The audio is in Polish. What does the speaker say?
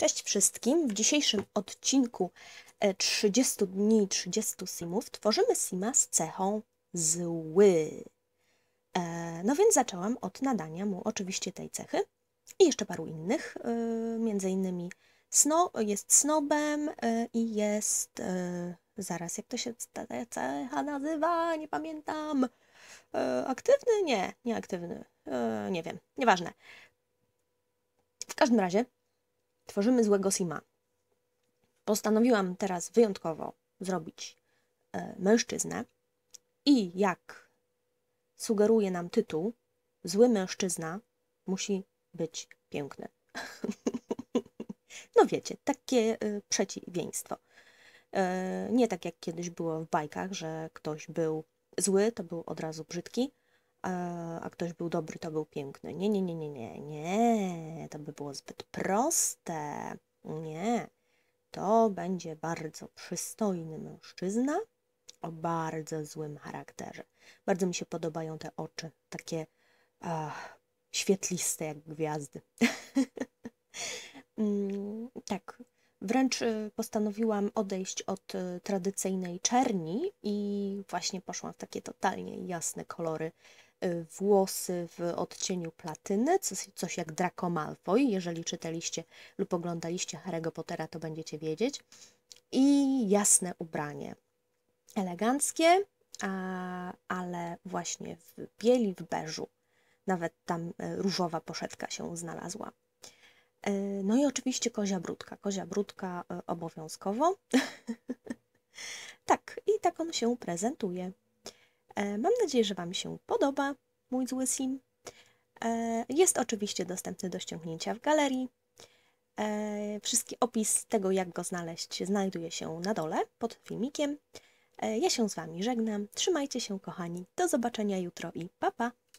Cześć wszystkim! W dzisiejszym odcinku 30 e, dni 30 simów tworzymy sima z cechą zły. E, no więc zaczęłam od nadania mu oczywiście tej cechy i jeszcze paru innych, e, między innymi sno, jest snobem i jest, zaraz jak to się ta cecha nazywa, nie pamiętam, aktywny? Nie, nieaktywny, nie wiem, nieważne. W każdym razie tworzymy złego Sima. Postanowiłam teraz wyjątkowo zrobić e, mężczyznę i jak sugeruje nam tytuł, zły mężczyzna musi być piękny. no wiecie, takie e, przeciwieństwo. E, nie tak jak kiedyś było w bajkach, że ktoś był zły, to był od razu brzydki, a, a ktoś był dobry, to był piękny. Nie, nie, nie, nie, nie, nie, to by było zbyt proste. Nie, to będzie bardzo przystojny mężczyzna o bardzo złym charakterze. Bardzo mi się podobają te oczy, takie świetliste jak gwiazdy. Mm, Wręcz y, postanowiłam odejść od y, tradycyjnej czerni i właśnie poszłam w takie totalnie jasne kolory y, włosy w odcieniu platyny, coś, coś jak Draco Malfoy. Jeżeli czytaliście lub oglądaliście Harry'ego Pottera, to będziecie wiedzieć. I jasne ubranie. Eleganckie, a, ale właśnie w bieli, w beżu. Nawet tam różowa poszetka się znalazła. E, no i oczywiście kozia brudka. Kozia brudka e, obowiązkowo. tak, i tak on się prezentuje. Mam nadzieję, że Wam się podoba mój zły sim. E, jest oczywiście dostępny do ściągnięcia w galerii. Wszystki opis tego, jak go znaleźć, znajduje się na dole pod filmikiem. Ja się z Wami żegnam. Trzymajcie się, kochani. Do zobaczenia jutro i pa pa!